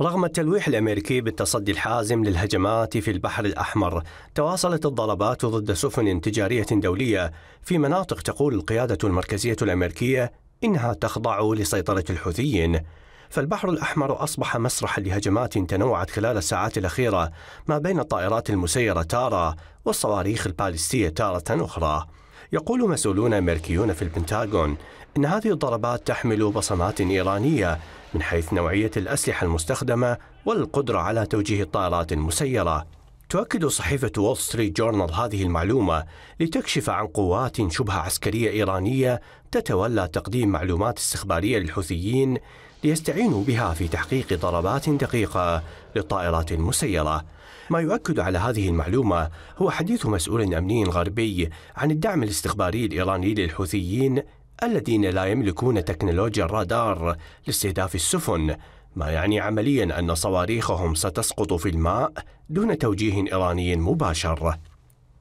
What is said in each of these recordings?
رغم التلويح الامريكي بالتصدي الحازم للهجمات في البحر الاحمر، تواصلت الضربات ضد سفن تجاريه دوليه في مناطق تقول القياده المركزيه الامريكيه انها تخضع لسيطره الحوثيين. فالبحر الأحمر أصبح مسرحا لهجمات تنوعت خلال الساعات الأخيرة ما بين الطائرات المسيرة تارة والصواريخ البالستية تارة أخرى يقول مسؤولون أمريكيون في البنتاغون إن هذه الضربات تحمل بصمات إيرانية من حيث نوعية الأسلحة المستخدمة والقدرة على توجيه الطائرات المسيرة تؤكد صحيفة وول ستريت جورنال هذه المعلومة لتكشف عن قوات شبه عسكرية إيرانية تتولى تقديم معلومات استخبارية للحوثيين ليستعينوا بها في تحقيق ضربات دقيقة للطائرات المسيرة ما يؤكد على هذه المعلومة هو حديث مسؤول أمني غربي عن الدعم الاستخباري الإيراني للحوثيين الذين لا يملكون تكنولوجيا الرادار لاستهداف السفن ما يعني عمليا أن صواريخهم ستسقط في الماء دون توجيه إيراني مباشر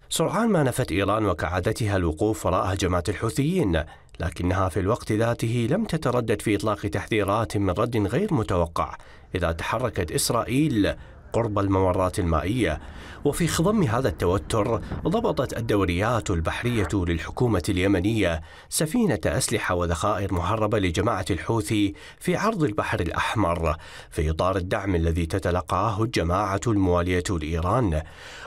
سرعان ما نفت إيران وكعادتها الوقوف وراء هجمات الحوثيين لكنها في الوقت ذاته لم تتردد في إطلاق تحذيرات من رد غير متوقع إذا تحركت إسرائيل قرب الممرات المائية وفي خضم هذا التوتر ضبطت الدوريات البحرية للحكومة اليمنية سفينة أسلحة وذخائر مهربة لجماعة الحوثي في عرض البحر الأحمر في إطار الدعم الذي تتلقاه الجماعة الموالية لإيران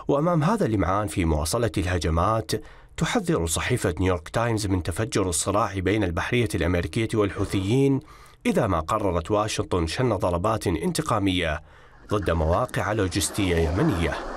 وأمام هذا الإمعان في مواصلة الهجمات تحذر صحيفة نيويورك تايمز من تفجر الصراع بين البحرية الأمريكية والحوثيين إذا ما قررت واشنطن شن ضربات انتقامية ضد مواقع لوجستية يمنية